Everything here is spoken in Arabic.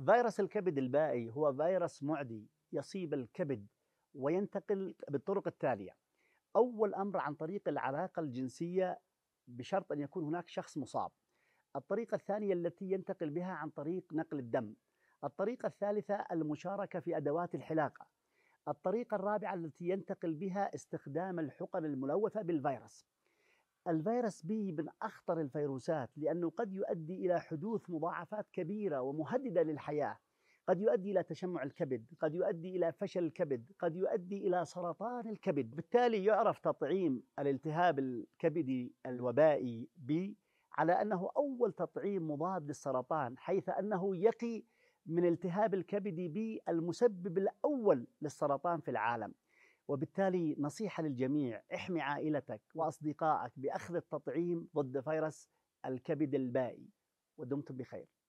فيروس الكبد البائي هو فيروس معدي يصيب الكبد وينتقل بالطرق التالية أول أمر عن طريق العلاقة الجنسية بشرط أن يكون هناك شخص مصاب الطريقة الثانية التي ينتقل بها عن طريق نقل الدم الطريقة الثالثة المشاركة في أدوات الحلاقة الطريقة الرابعة التي ينتقل بها استخدام الحقن الملوثة بالفيروس الفيروس بي من أخطر الفيروسات لأنه قد يؤدي إلى حدوث مضاعفات كبيرة ومهددة للحياة قد يؤدي إلى تشمع الكبد قد يؤدي إلى فشل الكبد قد يؤدي إلى سرطان الكبد بالتالي يعرف تطعيم الالتهاب الكبدي الوبائي بي على أنه أول تطعيم مضاد للسرطان حيث أنه يقي من التهاب الكبد بي المسبب الأول للسرطان في العالم وبالتالي نصيحة للجميع احمي عائلتك وأصدقائك بأخذ التطعيم ضد فيروس الكبد البائي ودمتم بخير